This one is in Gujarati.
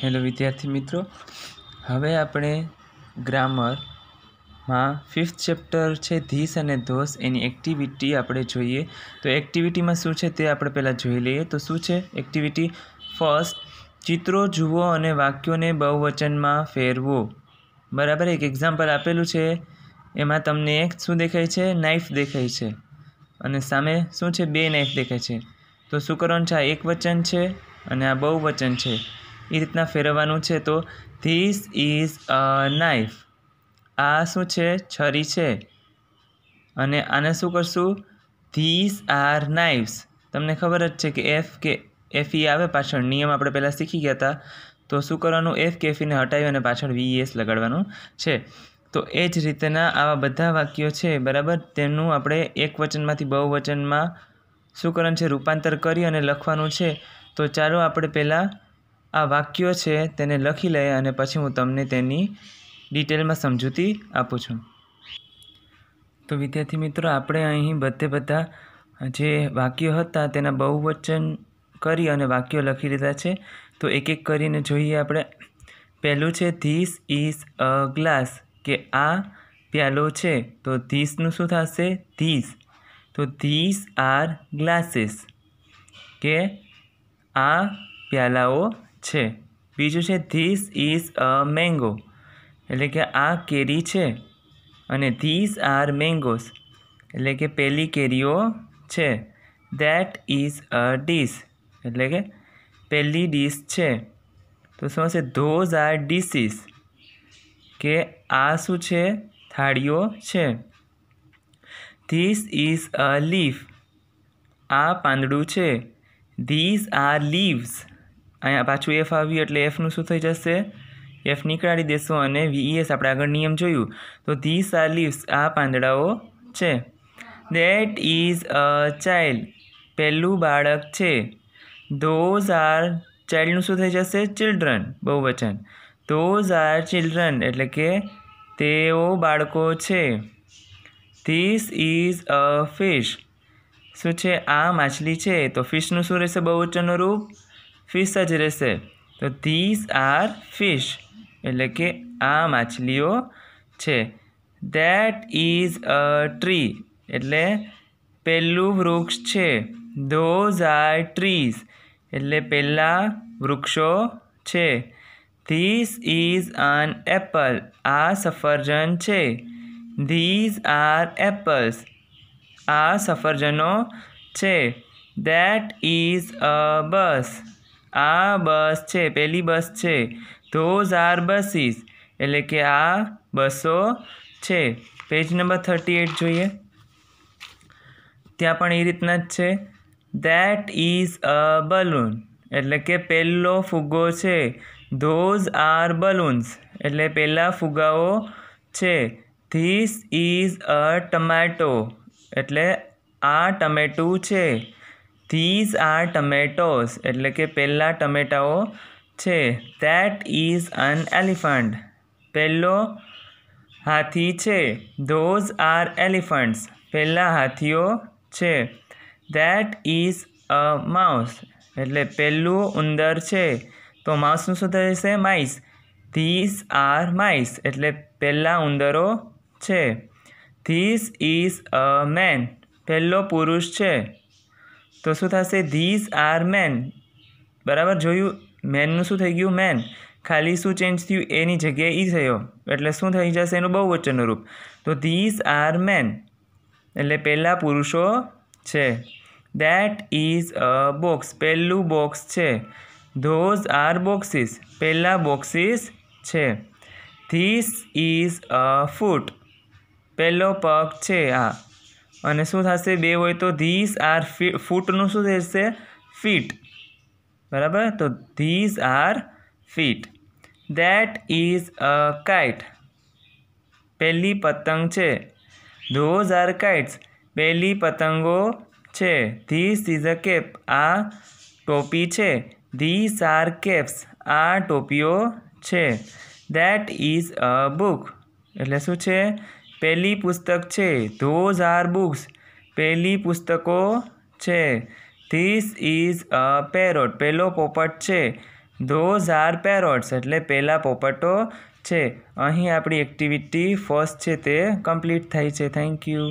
હેલો વિદ્યાર્થી મિત્રો હવે આપણે ગ્રામરમાં ફિફ્થ ચેપ્ટર છે ધીસ અને ધોસ એની એક્ટિવિટી આપણે જોઈએ તો એક્ટિવિટીમાં શું છે તે આપણે પહેલાં જોઈ લઈએ તો શું છે એક્ટિવિટી ફર્સ્ટ ચિત્રો જુઓ અને વાક્યોને બહુવચનમાં ફેરવો બરાબર એક એક્ઝામ્પલ આપેલું છે એમાં તમને એક શું દેખાય છે નાઇફ દેખાય છે અને સામે શું છે બે નાઇફ દેખાય છે તો શું કરવાનું છે આ એક વચન છે અને આ બહુવચન છે એ રીતના ફેરવવાનું છે તો ધીસ ઇઝ અ નાઇફ આ શું છે છરી છે અને આને શું કરશું ધીસ આર નાઇફ્સ તમને ખબર જ છે કે એફ કે એફ ઈ e આવે પાછળ નિયમ આપણે પહેલાં શીખી ગયા હતા તો શું કરવાનું એફ કે એફઈને e હટાવી અને પાછળ વી એસ e લગાડવાનું છે તો એ જ રીતના આવા બધા વાક્યો છે બરાબર તેનું આપણે એક વચનમાંથી બહુ વચનમાં શું કરવાનું છે રૂપાંતર કરી અને લખવાનું છે તો ચાલો આપણે પહેલાં આ વાક્યો છે તેને લખી લઈએ અને પછી હું તમને તેની ડિટેલમાં સમજૂતી આપું છું તો વિદ્યાર્થી મિત્રો આપણે અહીં બધે બધા જે વાક્યો હતા તેના બહુવચન કરી અને વાક્યો લખી લીધા છે તો એક એક કરીને જોઈએ આપણે પહેલું છે ધીસ ઇઝ અ ગ્લાસ કે આ પ્યાલો છે તો ધીસનું શું થશે ધીસ તો ધીસ આર ગ્લાસીસ કે આ પ્યાલાઓ છે બીજું છે ધીસ ઇઝ અ મેંગો એટલે કે આ કેરી છે અને ધીસ આર મેંગોસ એટલે કે પહેલી કેરીઓ છે દેટ ઇઝ અ ડીશ એટલે કે પહેલી ડીશ છે તો શું છે ધોઝ આર ડીસીસ કે આ શું છે થાળીઓ છે ધીસ ઇઝ અ લીફ આ પાંદડું છે ધીસ આર લીવ્સ અહીંયા પાછું એફ આવ્યું એટલે એફનું શું થઈ જશે એફ નીકળાડી દેશું અને વીઈએસ e આપણે આગળ નિયમ જોયું તો ધીસ આ લીવ્સ આ પાંદડાઓ છે દેટ ઇઝ અ ચાઇલ્ડ પહેલું બાળક છે ધોઝ આર ચાઇલ્ડનું શું થઈ જશે ચિલ્ડ્રન બહુવચન ધોઝ આર ચિલ્ડ્રન એટલે કે તેઓ બાળકો છે ધીસ ઇઝ અ ફિશ શું છે આ માછલી છે તો ફિશનું શું રહેશે બહુવચનનું રૂપ ફિશ જ રહેશે તો ધીસ આર ફિશ એટલે કે આ માછલીઓ છે દેટ ઇઝ અ ટ્રી એટલે પહેલું વૃક્ષ છે ધોઝ આર ટ્રીઝ એટલે પહેલાં વૃક્ષો છે ધીસ ઇઝ અન એપલ આ સફરજન છે ધીઝ આર એપલ્સ આ સફરજનો છે દેટ ઇઝ અ બસ આ બસ છે પહેલી બસ છે ધોઝ આર બસીસ એટલે કે આ બસો છે પેજ નંબર થર્ટી એટ જોઈએ ત્યાં પણ એ રીતના જ છે દેટ ઇઝ અ બલૂન એટલે કે પહેલો ફુગ્ગો છે ધોઝ આર બલૂન્સ એટલે પહેલાં ફુગાઓ છે ધીસ ઇઝ અ ટમેટો એટલે આ ટમેટું છે ધીઝ આર ટમેટોસ એટલે કે પહેલાં ટમેટાઓ છે દેટ ઇઝ અન એલિફન્ટ પહેલો હાથી છે ધોઝ આર એલિફન્ટ્સ પહેલાં હાથીઓ છે દેટ ઇઝ અ માઉસ એટલે પહેલું ઉંદર છે તો માઉસનું શું થશે માઇસ ધીઝ આર માઇસ એટલે પહેલાં ઉંદરો છે ધીસ ઇઝ અ મેન પહેલો પુરુષ છે તો શું થશે ધીઝ આર મેન બરાબર જોયું મેનનું શું થઈ ગયું મેન ખાલી શું ચેન્જ થયું એની જગ્યાએ ઈ e થયો એટલે શું થઈ જશે એનું બહુવચનનું રૂપ તો ધીઝ આર મેન એટલે પહેલાં પુરુષો છે દેટ ઇઝ અ બોક્સ પહેલું બોક્સ છે ધોઝ આર બોક્સીસ પહેલાં બોક્સીસ છે ધીસ ઇઝ અ ફૂટ પહેલો પગ છે આ અને શું થશે બે હોય તો ધીસ આર ફી ફૂટનું શું થશે ફીટ બરાબર તો this are feet that is a kite પહેલી પતંગ છે ધોઝ આર કાઇટ્સ પહેલી પતંગો છે ધીસ ઇઝ અ કેપ આ ટોપી છે ધીસ આર કેપ્સ આ ટોપીઓ છે દેટ ઇઝ અ બુક એટલે શું છે પહેલી પુસ્તક છે ધોઝ આર બુક્સ પહેલી પુસ્તકો છે ધીસ ઇઝ અ પેરોટ પહેલો પોપટ છે ધોઝ આર પેરોટ્સ એટલે પહેલા પોપટો છે અહીં આપણી એક્ટિવિટી ફર્સ્ટ છે તે કમ્પ્લીટ થઈ છે થેન્ક યુ